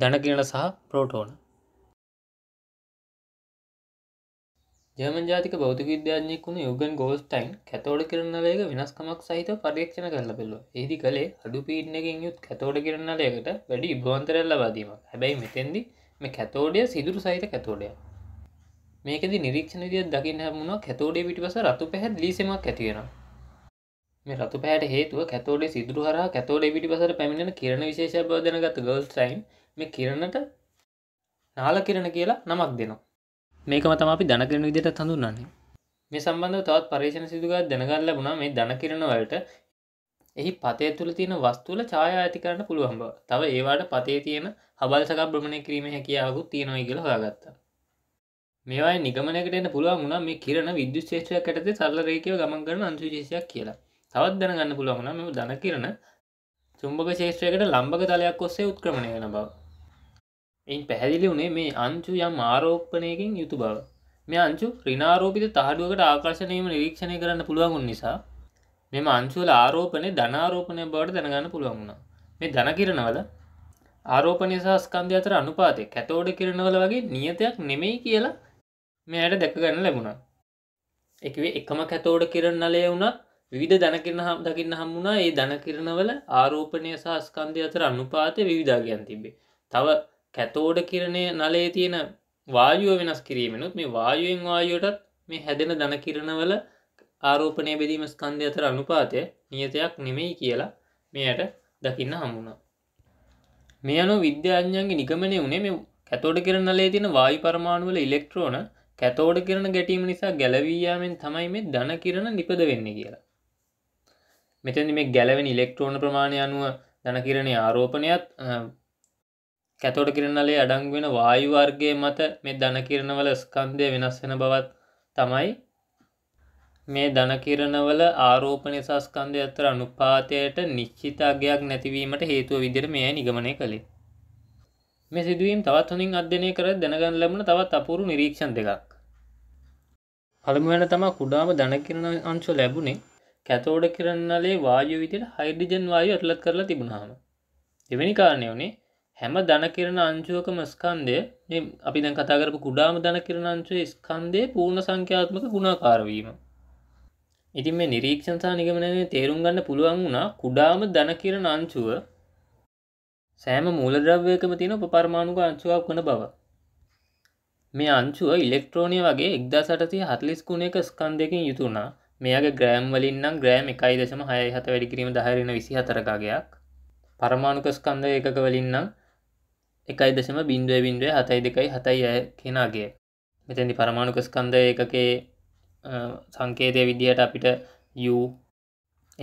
දනකිරණ සහ ප්‍රෝටෝන ජර්මන් ජාතික බෞතික විද්‍යාඥයෙක් වුණු යුගන් ගෝස්ටයින් කැතෝඩ කිරණලයක වෙනස්කමක් සහිත පරීක්ෂණ කරලා බෙල්ලෝ. ඒදි කලේ අඩු පීඩනකින් යුත් කැතෝඩ කිරණලයකට වැඩි ඉබ්‍රවන්තරල් ලබාදීම. හැබැයි මෙතෙන්දි මේ කැතෝඩය සිදුරු සහිත කැතෝඩය. මේකෙදි නිරීක්ෂණ විදියක් දකින්න හැමුණා කැතෝඩේ පිටිපස රතු පැහැත් ලීසමක් ඇති වෙනවා. මේ රතු පැහැට හේතුව කැතෝඩේ සිදුරු හරහා කැතෝඩේ පිටිපසට පැමිණෙන කිරණ විශේෂ බව දැනගත් ගෝල්ස්ටයින් මේ කිරණට නාල කිරණ කියලා නමක් දෙනවා මේකම තම අපි දනකිරණ විදිහට හඳුන්වන්නේ මේ සම්බන්ධව තවත් පරීක්ෂණ සිදුකා දැනගන්න ලැබුණා මේ දනකිරණ වලට එහි පතේ තුළ තියෙන වස්තුල ඡායා ඇති කරන්න පුළුවන් බව. තව ඒවාට පතේ තියෙන හබල් සකස් භ්‍රමණය කිරීමේ හැකියාවකුත් තියෙනවා කියලා හොයාගත්තා. මේවායේ නිගමනයකට එන්න පුළුවන් වුණා මේ කිරණ විද්‍යුත් ක්ෂේත්‍රයක් යටතේ සරල රේඛිය ගමන් කරන අංශු විශේෂයක් කියලා. තවත් දැනගන්න පුළුවන් වුණා මේ ධන කිරණ චුම්බක ක්ෂේත්‍රයකට ලම්බක තලයක් ඔස්සේ උත්ක්‍රමණය වෙන බව. එයින් පැහැදිලි වුණේ මේ අංචු යම් ආරෝපනයකින් යුතු බව මේ අංචු රිනාරෝපිත තහඩුවකට ආකර්ශනයම නිරීක්ෂණය කරන්න පුළුවන්ගුන් නිසා මෙම අංචුවල ආරෝපනය ධනාරෝපනය බවට දැනගන්න පුළුවන් වුණා මේ ධනකිරණවල ආරෝපනය සහ ස්කන්ධය අතර අනුපාතය කැතෝඩ කිරණවල වගේ නියතයක් නෙමෙයි කියලා මෙයට දැකගන්න ලැබුණා එකවේ එකම කැතෝඩ කිරණලය වුණත් විධ දැනකිරන හම් දකින්න හම්මුණා ඒ දැනකිරණවල ආරෝපනය සහ ස්කන්ධය අතර අනුපාතය විවිධාගයන් තිබේ තව කැතෝඩ කිරණය නලේ තියෙන වායුව වෙනස් කිරීමෙනුත් මේ වායුවෙන් වායුවටත් මේ හැදෙන ධන කිරණවල ආරෝපණය බෙදීම ස්කන්ධය අතර අනුපාතය නියතයක් නෙමෙයි කියලා මෙයට දකින්න හමුණා. මේ අනුව විද්‍යාඥයන්ගේ නිගමනය වුණේ මේ කැතෝඩ කිරණ නලේ තියෙන වායු පරමාණුවල ඉලෙක්ට්‍රෝන කැතෝඩ කිරණ ගැටීම නිසා ගැලවී යාමෙන් තමයි මේ ධන කිරණ නිපද වෙන්නේ කියලා. මෙතෙන්දි මේ ගැලවෙන ඉලෙක්ට්‍රෝන ප්‍රමාණය අනුව ධන කිරණේ ආරෝපණයත් කැතෝට කිරණලේ අඩංගු වෙන වායු වර්ගයේ මත මේ ධන කිරණවල ස්කන්ධය වෙනස් වෙන බවත් තමයි මේ ධන කිරණවල ආරෝපණය සහ ස්කන්ධය අතර අනුපාතයට නිශ්චිත අගයක් නැතිවීමට හේතුව විදිහට මෙය නිගමනය කළේ. මේ සිදුවීම් තවත් හොඳින් අධ්‍යයනය කර දැනගන්න ලැබුණ තවත් අපූරු නිරීක්ෂණ දෙකක්. පළමු වෙන තමයි කුඩාම ධන කිරණ අංශ ලැබුණේ කැතෝඩ කිරණවලේ වායු විදිහට හයිඩ්‍රජන් වායු ඇතුළත් කරලා තිබුණාම. දෙවෙනි කාරණේ උනේ හැම දනකිරණ අංශුවකම ස්කන්දය අපි දැන් කතාකරපු කුඩාම දනකිරණ අංශුවේ ස්කන්දය පූර්ණ සංඛ්‍යාත්මක ගුණාකාරවීම ඉතින් මේ නිරීක්ෂණ සහ නිගමනයේ තේරුම් ගන්න පුළුවන් වුණා කුඩාම දනකිරණ අංශුව සෑම මූලද්‍රව්‍යයකම තියෙන උපපරමාණුක අංශුවක් වන බව මේ අංශුව ඉලෙක්ට්‍රෝනය වගේ 1840 කුණයක ස්කන්ධයකින් යුතු වුණා. මෙයාගේ ග්‍රෑම් වලින් නම් ග්‍රෑම් 1.67 වැඩි කිරීම 10 වෙන 24 කගයක්. පරමාණුක ස්කන්ධ ඒකක වලින් නම් එකයි දශම බින්දුව බින්දුවේ හතයි දෙකයි හතයි ඇය කෙනගේ මෙතැදි පරමාණුක ස්කන්ද එකකේ සංකේතය විදිහට අපිට යු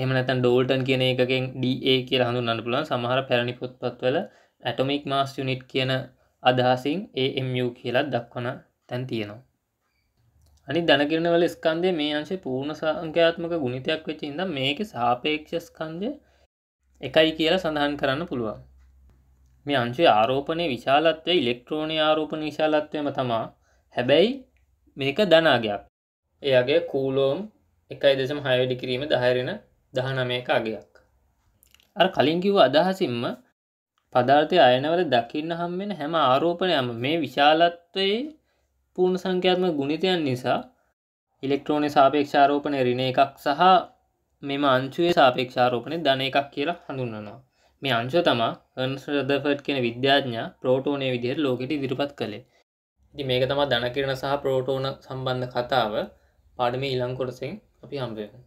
එම නැතන් ඩෝල්ටන් කියන එකෙන් ඩඒ කිය හඳු නන්න පුලන් සමහර පැරණි පොත්පත්වල ඇටොමික් මාස් යුනිට් කියන අදහසින් ඒMU කියලා දක්වන තැන් තියෙනවා අනි දැනකිරන වල ස්කන්දය මේ අංශේ පූර්ණ සංඛ්‍යාත්මක ගුණිතයක් වෙච්චින්ද මේක සාපේක්ෂ ස්කන්දය එකයි කියලා සඳහන් කරන්න පුළුවන් මේ අංශුවේ ආරෝපණය විශාලත්වය ඉලෙක්ට්‍රෝනය ආරෝපණ විශාලත්වයම තමා හැබැයි මේක ධනාගයක් එයාගේ කූලෝම් එකයි දෙසම හයවැඩි කිරීම දහයරෙන දහනමයක අගයක් අර කලින් කිව්ව අදහසින්ම පදාර්ථය අයනවල දකින්න හම් වෙන හැම ආරෝපණයම මේ විශාලත්වයේ පූර්ණ සංඛ්‍යාත්මක ගුණිතයන් නිසා ඉලෙක්ට්‍රෝනය සාපේක්ෂ ආරෝපණය ඍණ එකක් සහ මෙම අංශුවේ සාපේක්ෂ ආරෝපණය ධන එකක් කියලා හඳුන්වනවා මේ අංශෝ තමා හර්න්ස් රදෆට් කියන විද්‍යාඥා ප්‍රෝටෝනය විදිහයට ලෝකෙට ඉදිරිපත් කළේ ඉති මේක තමා දනකිරණ සහ ප්‍රෝටෝන සම්බන්ධ කතාව පාඩම ඉලංකොටසින් අපි හම්බයමු